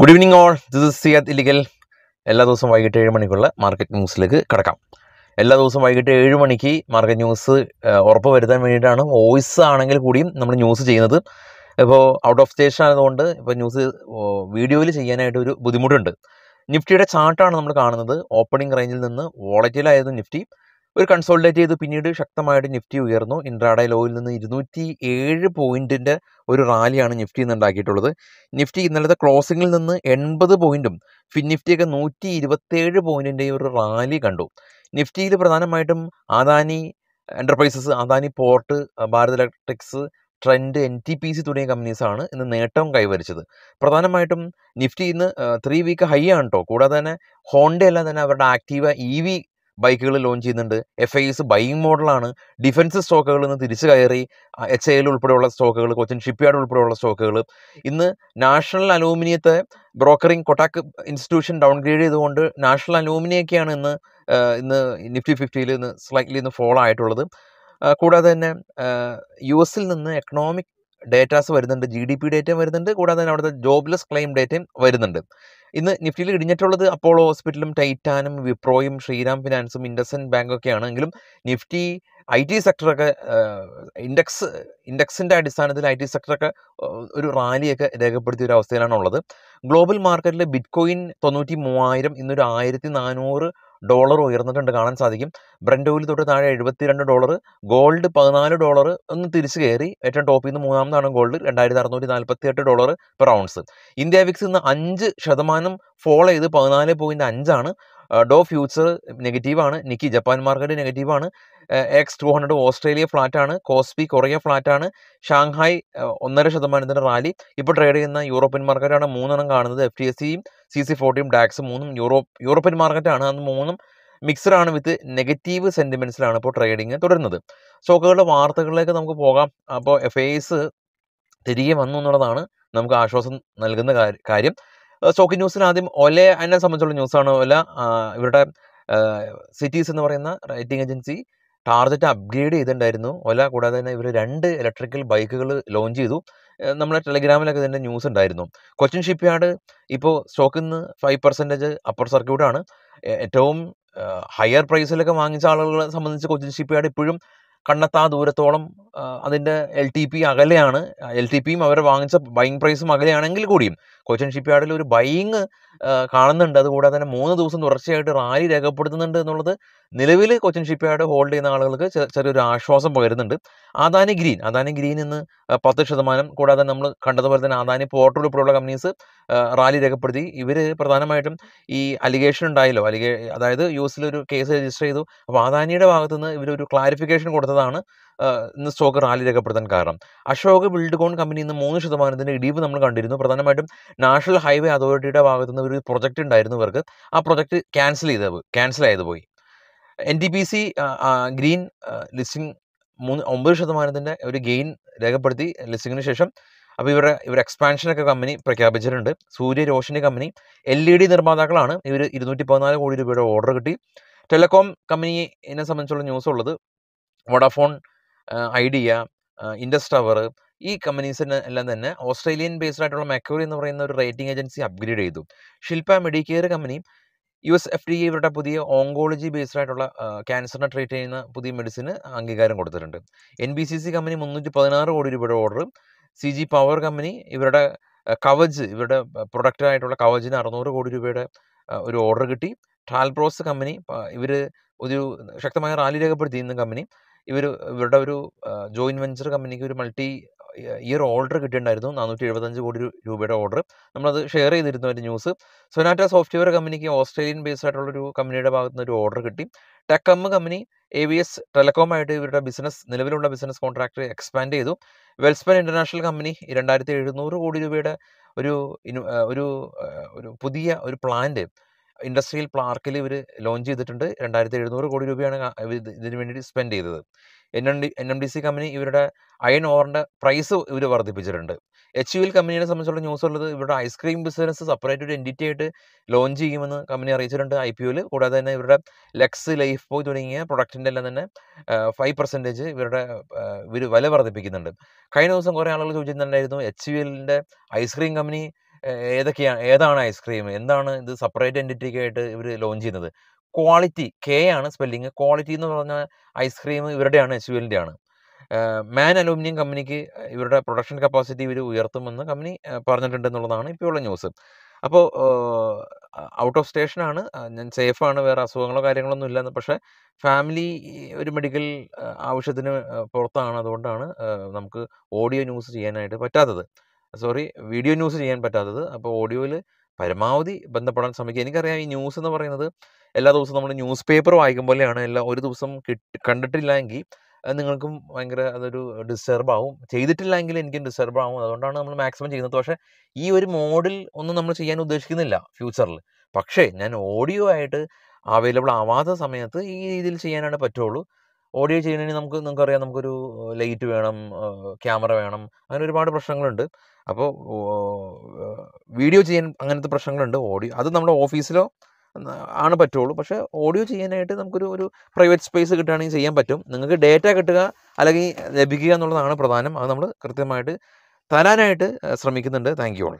good evening all this is Siyad ഇലിഗൽ എല്ലാ ദിവസവും വൈകിട്ട് ഏഴ് മണിക്കുള്ള മാർക്കറ്റ് ന്യൂസിലേക്ക് കിടക്കാം എല്ലാ ദിവസവും വൈകിട്ട് ഏഴ് മണിക്ക് മാർക്കറ്റ് ന്യൂസ് ഉറപ്പ് വരുത്താൻ വേണ്ടിയിട്ടാണ് വോയിസ് ആണെങ്കിൽ കൂടിയും നമ്മൾ ന്യൂസ് ചെയ്യുന്നത് ഇപ്പോൾ ഔട്ട് ഓഫ് സ്റ്റേഷൻ ആയതുകൊണ്ട് ഇപ്പോൾ ന്യൂസ് വീഡിയോയിൽ ചെയ്യാനായിട്ട് ഒരു ബുദ്ധിമുട്ടുണ്ട് നിഫ്റ്റിയുടെ ചാർട്ടാണ് നമ്മൾ കാണുന്നത് ഓപ്പണിംഗ് റേഞ്ചിൽ നിന്ന് വോളറ്റിലായത് നിഫ്റ്റി ഒരു കൺസോൾട്ടേറ്റ് ചെയ്ത് പിന്നീട് ശക്തമായിട്ട് നിഫ്റ്റി ഉയർന്നു ഇൻട്രാഡേ ലോയിൽ നിന്ന് ഇരുന്നൂറ്റി ഏഴ് പോയിന്റിന്റെ ഒരു റാലിയാണ് നിഫ്റ്റി നിന്ന് ഉണ്ടാക്കിയിട്ടുള്ളത് നിഫ്റ്റി ഇന്നലത്തെ ക്രോസിംഗിൽ നിന്ന് എൺപത് പോയിന്റും ഫിൻ നിഫ്റ്റിയൊക്കെ നൂറ്റി ഇരുപത്തേഴ് പോയിന്റിന്റെ ഒരു റാലി കണ്ടു നിഫ്റ്റിയിൽ പ്രധാനമായിട്ടും Adani enterprises Adani port Bharat electrics Trent N T P C തുടങ്ങിയ കമ്പനീസാണ് ഇന്ന് നേട്ടം കൈവരിച്ചത് പ്രധാനമായിട്ടും നിഫ്റ്റി ഇന്ന് ത്രീ വീക്ക് ഹൈ ആണ് കേട്ടോ കൂടാതെ തന്നെ ഹോണ്ടയല്ല തന്നെ അവരുടെ ആക്റ്റീവ ഇ വി ബൈക്കുകൾ ലോഞ്ച് ചെയ്യുന്നുണ്ട് എഫ് ഐ എസ് ബൈങ് മോഡലാണ് ഡിഫൻസ് സ്റ്റോക്കുകളിൽ നിന്ന് തിരിച്ചു കയറി എച്ച് എൽ ഉൾപ്പെടെയുള്ള സ്റ്റോക്കുകൾ കൊച്ചിൻ ഷിപ്പ്യാർഡ് ഉൾപ്പെടെയുള്ള സ്റ്റോക്കുകൾ ഇന്ന് നാഷണൽ അലൂമിനിയത്തെ ബ്രോക്കറിംഗ് കൊട്ടാക്ക് ഇൻസ്റ്റിറ്റ്യൂഷൻ ഡൗൺഗ്രേഡ് ചെയ്തുകൊണ്ട് നാഷണൽ അലൂമിനിയൊക്കെയാണ് ഇന്ന് ഇന്ന് നിഫ്റ്റി ഫിഫ്റ്റിയിൽ ഇന്ന് സ്ലൈറ്റ്ലി ഇന്ന് ഫോളോ ആയിട്ടുള്ളത് കൂടാതെ തന്നെ യു എസിൽ നിന്ന് എക്കണോമിക് ഡേറ്റാസ് വരുന്നുണ്ട് ജി ഡി പി ഡേറ്റയും വരുന്നുണ്ട് കൂടാതെ തന്നെ അവിടുത്തെ ജോബ്ലെസ് ക്ലെയിം ഡേറ്റയും വരുന്നുണ്ട് ഇന്ന് നിഫ്റ്റിയിൽ ഇടിഞ്ഞിട്ടുള്ളത് അപ്പോളോ ഹോസ്പിറ്റലും ടൈറ്റാനും വിപ്രോയും ശ്രീരാം ഫിനാൻസും ഇൻഡസൻഡ് ബാങ്കൊക്കെയാണ് എങ്കിലും നിഫ്റ്റി ഐ ടി സെക്ടറൊക്കെ ഇൻഡെക്സ് ഇൻഡെക്സിൻ്റെ അടിസ്ഥാനത്തിൽ ഐ ടി സെക്ടറൊക്കെ ഒരു റാലിയൊക്കെ രേഖപ്പെടുത്തിയ ഒരു അവസ്ഥയിലാണ് ഉള്ളത് ഗ്ലോബൽ മാർക്കറ്റിൽ ബിറ്റ്കോയിൻ തൊണ്ണൂറ്റി മൂവായിരം ഇന്നൊരു ആയിരത്തി നാനൂറ് ഡോളർ ഉയർന്നിട്ടുണ്ട് കാണാൻ സാധിക്കും ബ്രൻഡ് ഓയിൽ തൊട്ട് താഴെ എഴുപത്തിരണ്ട് ഡോളർ ഗോൾഡ് പതിനാല് ഡോളർ ഒന്ന് തിരിച്ചു കയറി ഏറ്റവും ടോപ്പിൽ നിന്ന് മൂന്നാമതാണ് ഗോൾഡ് രണ്ടായിരത്തി അറുന്നൂറ്റി നാൽപ്പത്തി എട്ട് dollar per ounce India VIX ഇന്ന് അഞ്ച് ശതമാനം ഫോളോ ചെയ്ത് പതിനാല് പോയിന്റ് അഞ്ചാണ് ഡോ ഫ്യൂച്ചർ നെഗറ്റീവാണ് നിക്കി ജപ്പാൻ മാർക്കറ്റ് നെഗറ്റീവാണ് എക്സ് ടു ഹൺഡ്രഡ് ഓസ്ട്രേലിയ ഫ്ലാറ്റാണ് കോസ്പി കൊറിയ ഫ്ലാറ്റാണ് ഷാങ്ഹായ് ഒന്നര ശതമാനത്തിൻ്റെ റാലി ഇപ്പോൾ ട്രേഡ് ചെയ്യുന്ന യൂറോപ്യൻ മാർക്കറ്റാണ് മൂന്നെണ്ണം കാണുന്നത് എഫ് ടി എസ് സിയും സി സി ഫോർട്ടിയും ഡാക്സും മൂന്നും യൂറോപ്പ് യൂറോപ്യൻ മാർക്കറ്റാണ് അന്ന് മൂന്നും മിക്സഡാണ് വിത്ത് നെഗറ്റീവ് സെൻറ്റിമെൻറ്റ്സിലാണ് ഇപ്പോൾ ട്രേഡിങ് തുടരുന്നത് സ്റ്റോക്കുകളുടെ വാർത്തകളിലേക്ക് നമുക്ക് പോകാം അപ്പോൾ എഫ് എസ് തിരികെ വന്നു എന്നുള്ളതാണ് നമുക്ക് ആശ്വാസം നൽകുന്ന കാര്യം സ്റ്റോക്ക് ന്യൂസിന് ആദ്യം ഒലെ എന്നെ സംബന്ധിച്ചുള്ള ന്യൂസാണ് ഒല ഇവരുടെ സിറ്റീസ് എന്ന് പറയുന്ന റേറ്റിംഗ് ഏജൻസി ടാർജറ്റ് അപ്ഗ്രേഡ് ചെയ്തിട്ടുണ്ടായിരുന്നു ഒല കൂടാതെ തന്നെ ഇവർ രണ്ട് ഇലക്ട്രിക്കൽ ബൈക്കുകൾ ലോഞ്ച് ചെയ്തു നമ്മളെ ടെലിഗ്രാമിലൊക്കെ ഇതിൻ്റെ ന്യൂസ് ഉണ്ടായിരുന്നു കൊച്ചിൻ യാർഡ് ഇപ്പോൾ സ്റ്റോക്കിൽ നിന്ന് ഫൈവ് പെർസെൻറ്റേജ് അപ്പർ സർക്യൂട്ടാണ് ഏറ്റവും ഹയർ പ്രൈസിലൊക്കെ വാങ്ങിച്ച ആളുകളെ സംബന്ധിച്ച് കൊച്ചിൻ യാർഡ് ഇപ്പോഴും കണ്ണത്താ ദൂരത്തോളം അതിൻ്റെ എൽ ടി പി അകലെയാണ് എൽ ടി പിയും അവർ വാങ്ങിച്ച ബൈങ് പ്രൈസും അകലെയാണെങ്കിൽ കൂടിയും കൊച്ചിൻ ഷിപ്പ്യാർഡിൽ ഒരു ബൈയിങ് കാണുന്നുണ്ട് അതുകൂടാതെ തന്നെ മൂന്ന് ദിവസം തുടർച്ചയായിട്ട് റാലി രേഖപ്പെടുത്തുന്നുണ്ട് എന്നുള്ളത് നിലവിൽ കൊച്ചിൻ ഷിപ്പ്യാർഡ് ഹോൾഡ് ചെയ്യുന്ന ആളുകൾക്ക് ചെറിയൊരു ആശ്വാസം പകരുന്നുണ്ട് അദാനി ഗ്രീൻ അദാനി ഗ്രീൻ ഇന്ന് പത്ത് ശതമാനം കൂടാതെ നമ്മൾ കണ്ടതുപോലെ തന്നെ അദാനി പോർട്ടൽ ഉൾപ്പെടെയുള്ള കമ്പനീസ് റാലി രേഖപ്പെടുത്തി ഇവർ പ്രധാനമായിട്ടും ഈ അലിഗേഷൻ ഉണ്ടായല്ലോ അലിഗേ അതായത് യു എസിലൊരു കേസ് രജിസ്റ്റർ ചെയ്തു അപ്പോൾ അദാനിയുടെ ഭാഗത്തുനിന്ന് ഇവരൊരു ക്ലാരിഫിക്കേഷൻ കൊടുത്തതാണ് ഇന്ന് സ്റ്റോക്ക് റാലി രേഖപ്പെടുത്താൻ കാരണം അശോക് ബിൽഡ്കോൺ കമ്പനി ഇന്ന് മൂന്ന് ശതമാനത്തിൻ്റെ ഇടിവ് നമ്മൾ കണ്ടിരുന്നു പ്രധാനമായിട്ടും നാഷണൽ ഹൈവേ അതോറിറ്റിയുടെ ഭാഗത്തു നിന്ന് ഒരു പ്രൊജക്റ്റ് ഉണ്ടായിരുന്നു ഇവർക്ക് ആ പ്രൊജക്റ്റ് ക്യാൻസൽ ചെയ്ത് ക്യാൻസൽ ആയത് പോയി N T P C green listing മൂന്ന് ഒമ്പത് ശതമാനത്തിൻ്റെ ഒരു ഗെയിൻ രേഖപ്പെടുത്തി ലിസ്റ്റിങ്ങിന് ശേഷം അപ്പോൾ ഇവരുടെ ഇവർ എക്സ്പാൻഷനൊക്കെ കമ്പനി പ്രഖ്യാപിച്ചിട്ടുണ്ട് Surya Roshni company L E D നിർമ്മാതാക്കളാണ് ഇവർ ഇരുന്നൂറ്റി പതിനാല് കോടി രൂപയുടെ ഓർഡർ കിട്ടി ടെലികോം കമ്പനിയെ സംബന്ധിച്ചുള്ള ന്യൂസ് ഉള്ളത് വോഡാഫോൺ ഐഡിയ ഇൻഡസ് ടവർ ഈ കമ്പനീസിന് എല്ലാം തന്നെ ഓസ്ട്രേലിയൻ ബേസ്ഡ് ആയിട്ടുള്ള മെക്യൂറി എന്ന് പറയുന്ന ഒരു റേറ്റിംഗ് ഏജൻസി അപ്ഗ്രേഡ് ചെയ്തു Shilpa Medicare company U S F D ഇവരുടെ പുതിയ ഓങ്കോളജി ബേസ്ഡ് ആയിട്ടുള്ള ക്യാൻസറിനെ ട്രീറ്റ് ചെയ്യുന്ന പുതിയ മെഡിസിന് അംഗീകാരം കൊടുത്തിട്ടുണ്ട് N B C C company മുന്നൂറ്റി പതിനാറ് കോടി രൂപയുടെ order C G power company ഇവരുടെ കവജ് ഇവരുടെ പ്രൊഡക്റ്റായിട്ടുള്ള കവജിന് അറുന്നൂറ് കോടി രൂപയുടെ ഒരു ഓർഡർ കിട്ടി ടാൽബ്രോസ് കമ്പനി ഇവർ ഒരു ശക്തമായ റാലി രേഖപ്പെടുത്തിയിരുന്ന കമ്പനി ഇവർ ഇവരുടെ ഒരു ജോയിന്റ് വെഞ്ചർ കമ്പനിക്ക് ഒരു മൾട്ടി ഇയർ ഓർഡർ കിട്ടിയിട്ടുണ്ടായിരുന്നു നാനൂറ്റി എഴുപത്തഞ്ച് കോടി രൂപയുടെ ഓർഡർ നമ്മളത് ഷെയർ ചെയ്തിരുന്നു ഒരു ന്യൂസ് സൊനാറ്റ സോഫ്റ്റ്വെയർ കമ്പനിക്ക് ഓസ്ട്രേലിയൻ ബേസ്ഡ് ആയിട്ടുള്ള ഒരു കമ്പനിയുടെ ഭാഗത്ത് നിന്ന് ഒരു ഓർഡർ കിട്ടി ടെക്കമ്മ company A V S telecom ആയിട്ട് ഇവരുടെ ബിസിനസ് നിലവിലുള്ള ബിസിനസ് കോൺട്രാക്ട് എക്സ്പാൻഡ് ചെയ്തു വെൽസ്പൻ ഇന്റർനാഷണൽ കമ്പനി രണ്ടായിരത്തി എഴുന്നൂറ് കോടി രൂപയുടെ ഒരു ഒരു ഒരു പുതിയ ഒരു പ്ലാന്റ് ഇൻഡസ്ട്രിയൽ പാർക്കിൽ ഇവർ ലോഞ്ച് ചെയ്തിട്ടുണ്ട് രണ്ടായിരത്തി എഴുന്നൂറ് കോടി രൂപയാണ് ഇതിന് വേണ്ടി സ്പെൻഡ് ചെയ്തത് N M D N M D C company ഇവരുടെ അയൺ ഓറിൻ്റെ പ്രൈസ് ഇവർ വർദ്ധിപ്പിച്ചിട്ടുണ്ട് എച്ച് യു എൽ കമ്പനിയെ സംബന്ധിച്ചുള്ള ന്യൂസ് ഉള്ളത് ഇവരുടെ ഐസ്ക്രീം ബിസിനസ് സെപ്പറേറ്റ് ഒരു എൻറ്റിറ്റി ആയിട്ട് ലോഞ്ച് ചെയ്യുമെന്ന് കമ്പനി അറിയിച്ചിട്ടുണ്ട് ഐ പി ഒയിൽ കൂടാതെ തന്നെ ഇവരുടെ ലെക്സ് ലൈഫ് ബോയ് തുടങ്ങിയ പ്രൊഡക്റ്റിൻ്റെ എല്ലാം തന്നെ ഫൈവ് പെർസെൻറ്റേജ് ഇവരുടെ ഇവർ വില വർദ്ധിപ്പിക്കുന്നുണ്ട് കഴിഞ്ഞ ദിവസം കുറേ ആളുകൾ ചോദിച്ചിട്ടുണ്ടായിരുന്നു എച്ച് യു എല്ലിൻ്റെ ഐസ്ക്രീം കമ്പനി ഏതൊക്കെയാണ് ഏതാണ് ഐസ്ക്രീം എന്താണ് ഇത് സെപ്പറേറ്റ് എൻറ്റിറ്റിക്ക് ആയിട്ട് ഇവർ ലോഞ്ച് ചെയ്യുന്നത് ക്വാളിറ്റി കെ ആണ് സ്പെല്ലിങ് ക്വാളിറ്റി എന്ന് പറഞ്ഞ ഐസ്ക്രീം ഇവരുടെയാണ് എച്ച് യു ആണ് മാൻ അലൂമിനിയം കമ്പനിക്ക് ഇവരുടെ പ്രൊഡക്ഷൻ കപ്പാസിറ്റി ഇവർ ഉയർത്തുമെന്ന് കമ്പനി പറഞ്ഞിട്ടുണ്ട് എന്നുള്ളതാണ് ഇപ്പോഴുള്ള ന്യൂസ് അപ്പോൾ ഔട്ട് ഓഫ് സ്റ്റേഷനാണ് ഞാൻ സേഫാണ് വേറെ അസുഖങ്ങളോ ഒന്നും ഇല്ലെന്ന് പക്ഷേ ഫാമിലി ഒരു മെഡിക്കൽ ആവശ്യത്തിന് പുറത്താണ് അതുകൊണ്ടാണ് നമുക്ക് ഓഡിയോ ന്യൂസ് ചെയ്യാനായിട്ട് പറ്റാത്തത് സോറി വീഡിയോ ന്യൂസ് ചെയ്യാൻ പറ്റാത്തത് അപ്പോൾ ഓഡിയോയിൽ പരമാവധി ബന്ധപ്പെടാൻ ശ്രമിക്കുക എനിക്കറിയാം ഈ ന്യൂസ് എന്ന് പറയുന്നത് എല്ലാ ദിവസവും നമ്മൾ ന്യൂസ് പേപ്പർ വായിക്കും പോലെയാണ് എല്ലാ ഒരു ദിവസം കിട്ടി കണ്ടിട്ടില്ലെങ്കിൽ നിങ്ങൾക്കും ഭയങ്കര അതൊരു ഡിസ്റ്റർബ് ആവും ചെയ്തിട്ടില്ലെങ്കിൽ എനിക്കും ഡിസ്റ്റർബ് ആവും അതുകൊണ്ടാണ് നമ്മൾ മാക്സിമം ചെയ്യുന്നത് പക്ഷേ ഈ ഒരു മോഡിൽ ഒന്നും നമ്മൾ ചെയ്യാൻ ഉദ്ദേശിക്കുന്നില്ല ഫ്യൂച്ചറിൽ പക്ഷേ ഞാൻ ഓഡിയോ ആയിട്ട് അവൈലബിൾ ആവാത്ത സമയത്ത് ഈ രീതിയിൽ ചെയ്യാനാണ് പറ്റുള്ളൂ ഓഡിയോ ചെയ്യുന്നതിന് നമുക്ക് അറിയാം നമുക്കൊരു ലൈറ്റ് വേണം ക്യാമറ വേണം അങ്ങനെ ഒരുപാട് പ്രശ്നങ്ങളുണ്ട് അപ്പോൾ വീഡിയോ ചെയ്യാൻ അങ്ങനത്തെ പ്രശ്നങ്ങളുണ്ട് ഓഡിയോ അത് നമ്മുടെ ഓഫീസിലോ ആണ് പറ്റുള്ളൂ പക്ഷേ ഓഡിയോ ചെയ്യാനായിട്ട് നമുക്കൊരു ഒരു പ്രൈവറ്റ് സ്പേസ് കിട്ടുകയാണെങ്കിൽ ചെയ്യാൻ പറ്റും നിങ്ങൾക്ക് ഡേറ്റ കിട്ടുക അല്ലെങ്കിൽ ലഭിക്കുക എന്നുള്ളതാണ് പ്രധാനം അത് നമ്മൾ കൃത്യമായിട്ട് തരാനായിട്ട് ശ്രമിക്കുന്നുണ്ട് താങ്ക് യു ഓൾ